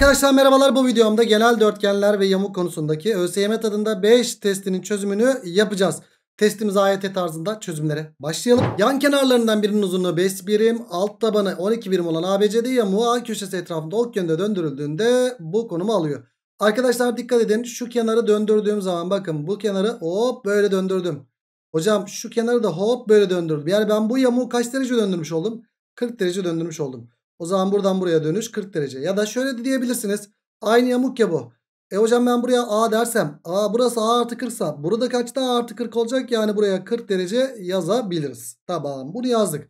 Arkadaşlar merhabalar bu videomda genel dörtgenler ve yamuk konusundaki ÖSYM tadında 5 testinin çözümünü yapacağız. Testimiz AYT tarzında çözümlere başlayalım. Yan kenarlarından birinin uzunluğu 5 birim, alt tabanı 12 birim olan ABCD yamuğu A köşesi etrafında ok yönde döndürüldüğünde bu konumu alıyor. Arkadaşlar dikkat edin şu kenarı döndürdüğüm zaman bakın bu kenarı hop böyle döndürdüm. Hocam şu kenarı da hop böyle döndürdüm. Yani ben bu yamuğu kaç derece döndürmüş oldum? 40 derece döndürmüş oldum. O zaman buradan buraya dönüş 40 derece. Ya da şöyle de diyebilirsiniz. Aynı yamuk ya bu. E hocam ben buraya A dersem. A burası A artı 40 sa. Burada kaçta A artı 40 olacak? Yani buraya 40 derece yazabiliriz. Tamam bunu yazdık.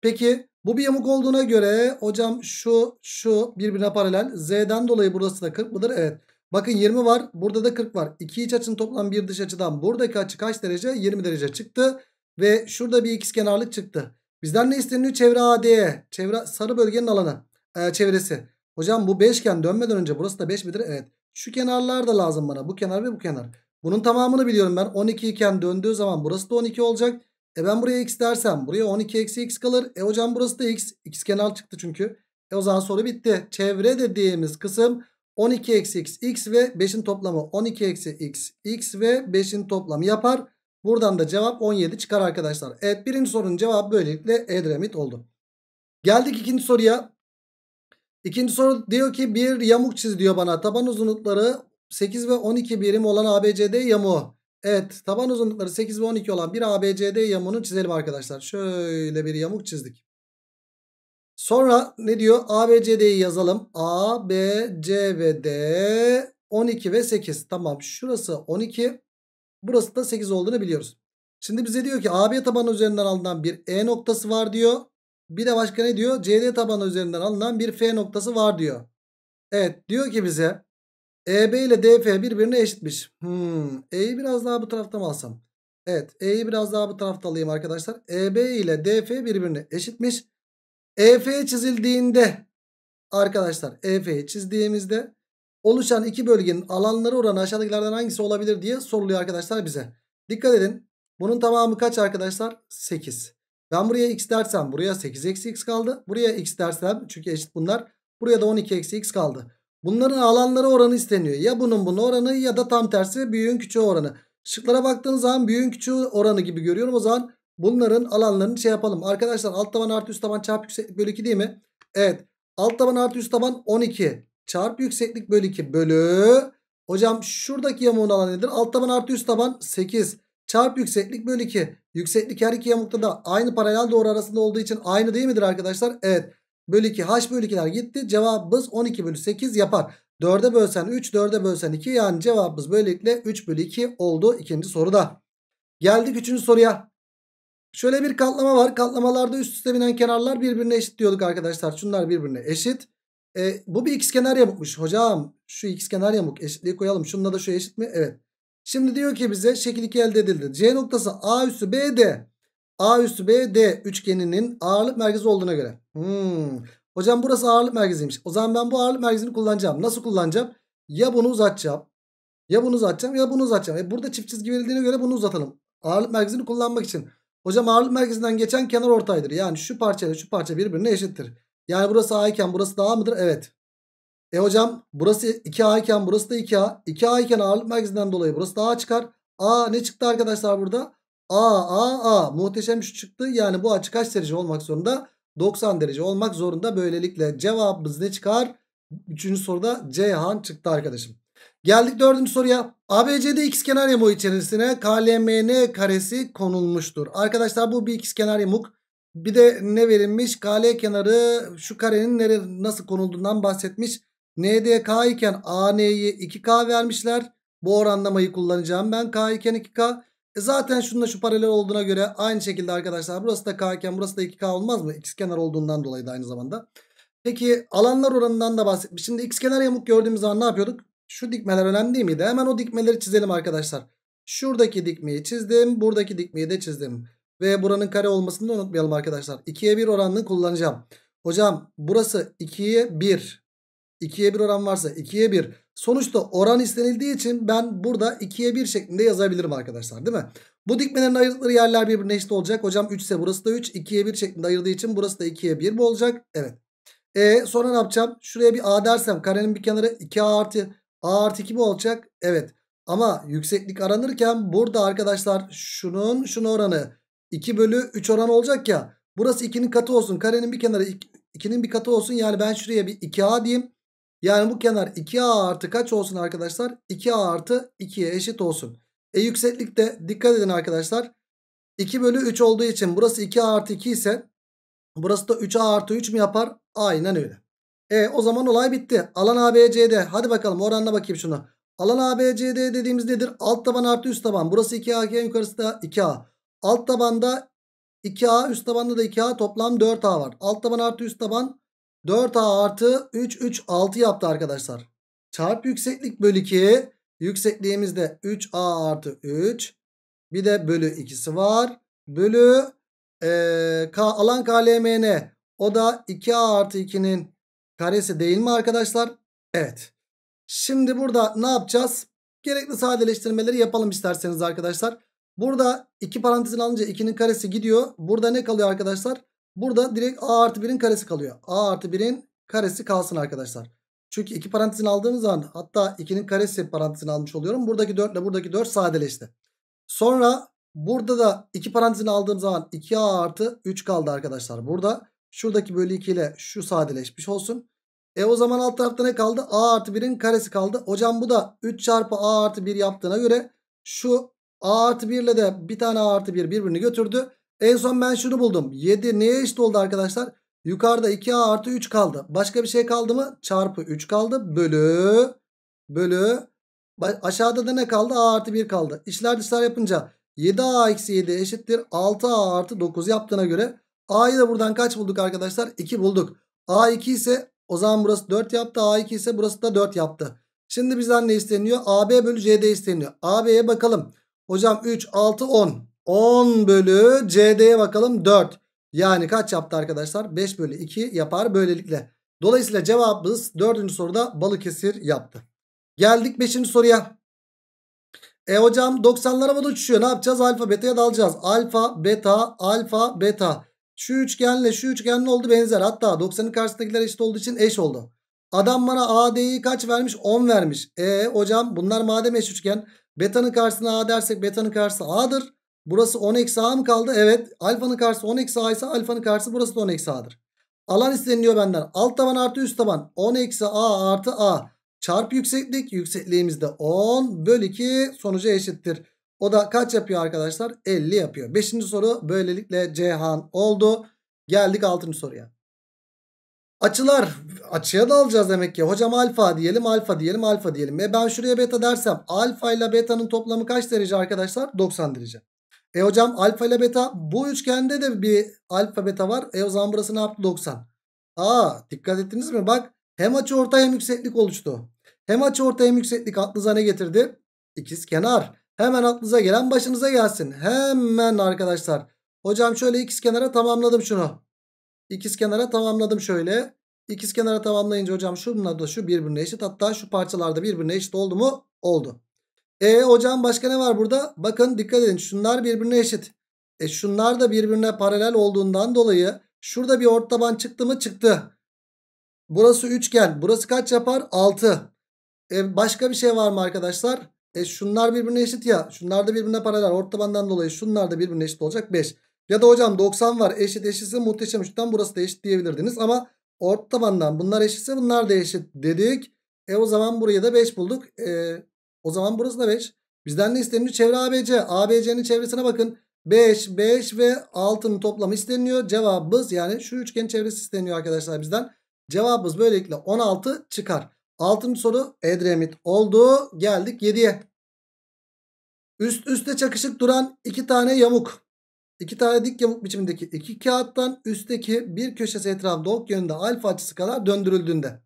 Peki bu bir yamuk olduğuna göre hocam şu şu birbirine paralel. Z'den dolayı burası da 40 mıdır? Evet. Bakın 20 var. Burada da 40 var. İki iç açının toplam bir dış açıdan buradaki açı kaç derece? 20 derece çıktı. Ve şurada bir x kenarlık çıktı. Bizden ne isteniyor? Çevre AD'ye. Çevre sarı bölgenin alanı. E, çevresi. Hocam bu beşgen dönmeden önce burası da 5 midir? Evet. Şu kenarlar da lazım bana. Bu kenar ve bu kenar. Bunun tamamını biliyorum ben. 12 iken döndüğü zaman burası da 12 olacak. E ben buraya x dersem buraya 12 eksi x kalır. E hocam burası da x. X kenar çıktı çünkü. E o zaman soru bitti. Çevre dediğimiz kısım 12 eksi x, x ve 5'in toplamı 12 eksi x, x ve 5'in toplamı yapar. Buradan da cevap 17 çıkar arkadaşlar. Evet birinci sorunun cevabı böylelikle Edremit oldu. Geldik ikinci soruya. İkinci soru diyor ki bir yamuk çiz diyor bana. Taban uzunlukları 8 ve 12 birim olan ABCD yamuğu. Evet taban uzunlukları 8 ve 12 olan bir ABCD yamuğunu çizelim arkadaşlar. Şöyle bir yamuk çizdik. Sonra ne diyor? ABCD'yi yazalım. A, B, C ve D 12 ve 8. Tamam şurası 12. Burası da 8 olduğunu biliyoruz. Şimdi bize diyor ki AB tabanı üzerinden alınan bir E noktası var diyor. Bir de başka ne diyor? CD tabanı üzerinden alınan bir F noktası var diyor. Evet diyor ki bize EB ile DF birbirine eşitmiş. Hmm, E'yi biraz daha bu tarafta mı alsam? Evet E'yi biraz daha bu tarafta alayım arkadaşlar. EB ile DF birbirine eşitmiş. EF çizildiğinde arkadaşlar EF'yi çizdiğimizde Oluşan iki bölgenin alanları oranı aşağıdakilerden hangisi olabilir diye soruluyor arkadaşlar bize. Dikkat edin. Bunun tamamı kaç arkadaşlar? 8. Ben buraya x dersem buraya 8 eksi x kaldı. Buraya x dersem çünkü eşit bunlar. Buraya da 12 eksi x kaldı. Bunların alanları oranı isteniyor. Ya bunun bunun oranı ya da tam tersi büyüğün küçüğü oranı. Şıklara baktığınız zaman büyüğün küçüğü oranı gibi görüyorum. O zaman bunların alanlarını şey yapalım. Arkadaşlar alt taban artı üst taban çarpı yükseklik bölü 2 değil mi? Evet. Alt taban artı üst taban 12 çarpı yükseklik bölü 2 bölü. Hocam şuradaki yamuğun alanı nedir? Alt taban artı üst taban 8 çarpı yükseklik bölü 2. Yükseklik her iki yamukta da aynı paralel doğru arasında olduğu için aynı değil midir arkadaşlar? Evet. Bölü 2 h bölü 2'ler gitti. Cevabımız 12 bölü 8 yapar. 4'e bölsen 3 4'e bölsen 2 yani cevabımız böylelikle 3 bölü 2 oldu ikinci soruda. Geldik üçüncü soruya. Şöyle bir katlama var. Katlamalarda üst üste binen kenarlar birbirine eşit diyorduk arkadaşlar. Şunlar birbirine eşit. E, bu bir x ikizkenar yamukmuş. Hocam şu x ikizkenar yamuk eşitliği koyalım. Şununla da şu eşit mi? Evet. Şimdi diyor ki bize şekil 2 elde edildi. C noktası A üstü BD, A üstü BD üçgeninin ağırlık merkezi olduğuna göre. Hmm. Hocam burası ağırlık merkeziymiş. O zaman ben bu ağırlık merkezini kullanacağım. Nasıl kullanacağım? Ya bunu uzatacağım. Ya bunu uzatacağım ya bunu uzatacağım. E burada çift çizgi verildiğine göre bunu uzatalım. Ağırlık merkezini kullanmak için. Hocam ağırlık merkezinden geçen kenar ortaydır. Yani şu parça şu parça birbirine eşittir. Yani burası A iken burası da A mıdır? Evet. E hocam burası 2A iken burası da 2A. 2A iken ağırlık merkezinden dolayı burası da A çıkar. A ne çıktı arkadaşlar burada? A, A, A. Muhteşem şu çıktı. Yani bu açı kaç derece olmak zorunda? 90 derece olmak zorunda. Böylelikle cevabımız ne çıkar? Üçüncü soruda Ceyhan çıktı arkadaşım. Geldik dördüncü soruya. ABC'de ikizkenar yamuk içerisine KLMN karesi konulmuştur. Arkadaşlar bu bir ikizkenar yamuk. Bir de ne verilmiş? KL kenarı şu karenin nere, nasıl konulduğundan bahsetmiş. NDK iken AN'yi 2K vermişler. Bu oranlamayı kullanacağım ben. K iken 2K. E zaten şununla şu paralel olduğuna göre aynı şekilde arkadaşlar burası da K iken burası da 2K olmaz mı? X kenar olduğundan dolayı da aynı zamanda. Peki alanlar oranından da bahsetmiş. Şimdi X kenar yamuk gördüğümüz zaman ne yapıyorduk? Şu dikmeler önemli değil miydi? Hemen o dikmeleri çizelim arkadaşlar. Şuradaki dikmeyi çizdim. Buradaki dikmeyi de çizdim. Ve buranın kare olmasını da unutmayalım arkadaşlar. 2'ye 1 oranını kullanacağım. Hocam burası 2'ye 1. 2'ye 1 oran varsa 2'ye 1. Sonuçta oran istenildiği için ben burada 2'ye 1 şeklinde yazabilirim arkadaşlar değil mi? Bu dikmelerin ayırdıkları yerler birbirine eşit olacak. Hocam 3 ise burası da 3. 2'ye 1 şeklinde ayırdığı için burası da 2'ye 1 mi olacak? Evet. E sonra ne yapacağım? Şuraya bir A dersem karenin bir kenarı 2A artı A artı 2 mi olacak? Evet. Ama yükseklik aranırken burada arkadaşlar şunun şunun oranı 2 bölü 3 oran olacak ya. Burası 2'nin katı olsun. Karenin bir kenarı 2'nin bir katı olsun. Yani ben şuraya bir 2A diyeyim. Yani bu kenar 2A artı kaç olsun arkadaşlar? 2A artı 2'ye eşit olsun. E yükseklik dikkat edin arkadaşlar. 2 bölü 3 olduğu için burası 2A artı 2 ise burası da 3A artı 3 mü yapar? Aynen öyle. E o zaman olay bitti. Alan ABCD. Hadi bakalım oranına bakayım şunu. Alan ABCD dediğimiz nedir? Alt taban artı üst taban. Burası 2A, yukarısı da 2A. Alt tabanda 2A üst tabanda da 2A toplam 4A var. Alt taban artı üst taban 4A artı 3 3 6 yaptı arkadaşlar. Çarp yükseklik bölü 2. Yüksekliğimiz de 3A artı 3. Bir de bölü 2'si var. Bölü e, K, alan KLMN. O da 2A artı 2'nin karesi değil mi arkadaşlar? Evet. Şimdi burada ne yapacağız? Gerekli sadeleştirmeleri yapalım isterseniz arkadaşlar. Burada 2 parantezin alınca 2'nin karesi gidiyor. Burada ne kalıyor arkadaşlar? Burada direkt a artı 1'in karesi kalıyor. a artı 1'in karesi kalsın arkadaşlar. Çünkü 2 parantezin aldığımız zaman hatta 2'nin karesi parantezin almış oluyorum. Buradaki 4 ile buradaki 4 sadeleşti. Sonra burada da 2 parantezin aldığım zaman 2a artı 3 kaldı arkadaşlar. Burada şuradaki bölü 2 ile şu sadeleşmiş olsun. E o zaman alt tarafta ne kaldı? a artı 1'in karesi kaldı. Hocam bu da 3 çarpı a artı 1 yaptığına göre şu A artı 1 ile de bir tane A artı 1 birbirini götürdü. En son ben şunu buldum. 7 neye eşit oldu arkadaşlar? Yukarıda 2A artı 3 kaldı. Başka bir şey kaldı mı? Çarpı 3 kaldı. Bölü. Bölü. Aşağıda da ne kaldı? A artı 1 kaldı. İşler dışlar yapınca 7A eksi 7 eşittir. 6A artı 9 yaptığına göre A'yı da buradan kaç bulduk arkadaşlar? 2 bulduk. A 2 ise o zaman burası 4 yaptı. A 2 ise burası da 4 yaptı. Şimdi bizden ne isteniyor? AB bölü CD isteniyor. AB'ye bakalım. Hocam 3, 6, 10. 10 bölü CD'ye bakalım 4. Yani kaç yaptı arkadaşlar? 5 bölü 2 yapar böylelikle. Dolayısıyla cevabımız 4. soruda Balıkesir yaptı. Geldik 5. soruya. E hocam 90'lara mı uçuyor Ne yapacağız? Alfa beta'ya dalacağız. Alfa beta alfa beta. Şu üçgenle şu üçgen ne oldu benzer. Hatta 90'ın karşısındakiler eşit olduğu için eş oldu. Adam bana AD'yi kaç vermiş? 10 vermiş. E hocam bunlar madem eş üçgen Beta'nın karşısına A dersek beta'nın karşısı A'dır. Burası 10 eksi A mı kaldı? Evet. Alfanın karşısı 10 eksi A ise alfanın karşısı burası da 10 eksi A'dır. Alan isteniliyor benden. Alt taban artı üst taban. 10 eksi A artı A. çarp yükseklik. Yüksekliğimiz de 10 bölü 2 sonucu eşittir. O da kaç yapıyor arkadaşlar? 50 yapıyor. Beşinci soru böylelikle Cihan oldu. Geldik altıncı soruya. Açılar açıya da alacağız demek ki. Hocam alfa diyelim alfa diyelim alfa diyelim. E ben şuraya beta dersem alfa ile beta'nın toplamı kaç derece arkadaşlar? 90 derece. E hocam alfa ile beta bu üçgende de bir alfa beta var. E o zaman burası ne yaptı? 90. Aa dikkat ettiniz mi? Bak hem açı orta hem yükseklik oluştu. Hem açı orta hem yükseklik aklınıza ne getirdi? İkiz kenar. Hemen aklınıza gelen başınıza gelsin. Hemen arkadaşlar. Hocam şöyle ikiz kenara tamamladım şunu. İkiz kenara tamamladım şöyle. İkiz kenara tamamlayınca hocam şununla da şu birbirine eşit. Hatta şu parçalarda birbirine eşit oldu mu? Oldu. E hocam başka ne var burada? Bakın dikkat edin şunlar birbirine eşit. E şunlar da birbirine paralel olduğundan dolayı şurada bir ort taban çıktı mı? Çıktı. Burası üçgen. Burası kaç yapar? 6. E başka bir şey var mı arkadaşlar? E şunlar birbirine eşit ya. Şunlar da birbirine paralel. Ort tabandan dolayı şunlar da birbirine eşit olacak 5. Ya da hocam 90 var eşit eşitse muhteşem üçten burası da eşit diyebilirdiniz. Ama orta tabandan bunlar eşitse bunlar da eşit dedik. E o zaman buraya da 5 bulduk. E, o zaman burası da 5. Bizden ne isteniyor? Çevre ABC. ABC'nin çevresine bakın. 5, 5 ve 6'nın toplamı isteniyor. Cevabımız yani şu üçgenin çevresi isteniyor arkadaşlar bizden. Cevabımız böylelikle 16 çıkar. 6. soru Edremit oldu. Geldik 7'ye. Üst üste çakışık duran iki tane yamuk iki tane dik yamuk biçimindeki iki kağıttan üstteki bir köşesi etrafı ok yönünde alfa açısı kadar döndürüldüğünde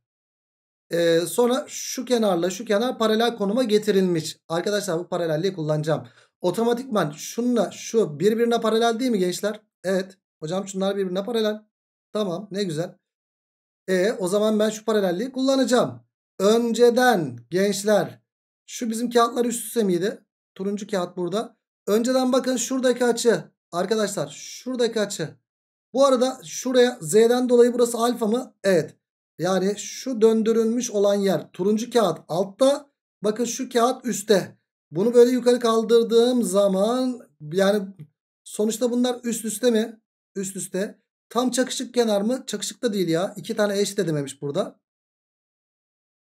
ee, sonra şu kenarla şu kenar paralel konuma getirilmiş. Arkadaşlar bu paralelliği kullanacağım. Otomatikman şunla şu birbirine paralel değil mi gençler? Evet. Hocam şunlar birbirine paralel. Tamam ne güzel. E o zaman ben şu paralelliği kullanacağım. Önceden gençler şu bizim kağıtlar üst üste miydi? Turuncu kağıt burada. Önceden bakın şuradaki açı Arkadaşlar şuradaki açı. Bu arada şuraya Z'den dolayı burası alfa mı? Evet. Yani şu döndürülmüş olan yer turuncu kağıt altta. Bakın şu kağıt üstte. Bunu böyle yukarı kaldırdığım zaman yani sonuçta bunlar üst üste mi? Üst üste. Tam çakışık kenar mı? Çakışık da değil ya. İki tane eş de dememiş burada.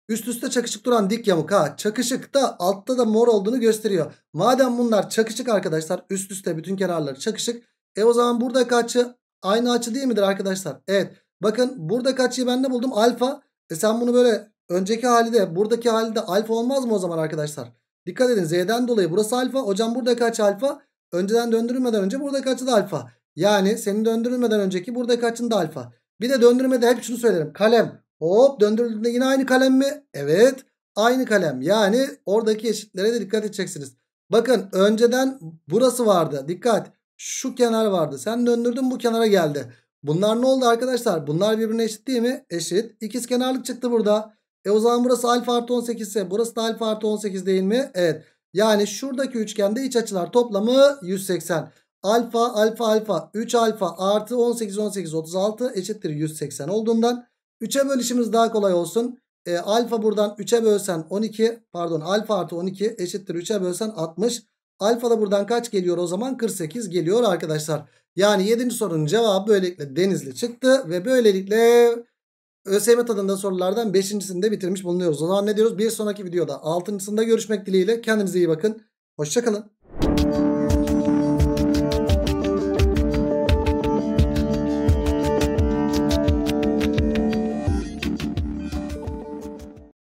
Üst üste çakışık duran dik yamuk ha. Çakışık da altta da mor olduğunu gösteriyor. Madem bunlar çakışık arkadaşlar üst üste bütün kenarları çakışık. E o zaman buradaki açı aynı açı değil midir arkadaşlar? Evet. Bakın buradaki açıyı ben ne buldum? Alfa. E sen bunu böyle önceki halde buradaki halde alfa olmaz mı o zaman arkadaşlar? Dikkat edin Z'den dolayı burası alfa. Hocam buradaki açı alfa. Önceden döndürülmeden önce buradaki açı da alfa. Yani senin döndürülmeden önceki buradaki açın da alfa. Bir de döndürmede hep şunu söylerim. Kalem Hop döndürüldüğünde yine aynı kalem mi? Evet aynı kalem. Yani oradaki eşitlere de dikkat edeceksiniz. Bakın önceden burası vardı. Dikkat şu kenar vardı. Sen döndürdün bu kenara geldi. Bunlar ne oldu arkadaşlar? Bunlar birbirine eşit değil mi? Eşit. İkiz kenarlık çıktı burada. E o zaman burası alfa artı 18 ise burası da alfa artı 18 değil mi? Evet. Yani şuradaki üçgende iç açılar toplamı 180. Alfa alfa alfa 3 alfa artı 18 18 36 eşittir 180 olduğundan 3'e bölüşümüz daha kolay olsun. E, alfa buradan 3'e bölsen 12 pardon alfa artı 12 eşittir 3'e bölsen 60. Alfa da buradan kaç geliyor o zaman 48 geliyor arkadaşlar. Yani 7. sorunun cevabı böylelikle denizli çıktı ve böylelikle ÖSYM tadında sorulardan 5.sini de bitirmiş bulunuyoruz. O zaman ne diyoruz? Bir sonraki videoda 6.sında görüşmek dileğiyle kendinize iyi bakın. Hoşçakalın.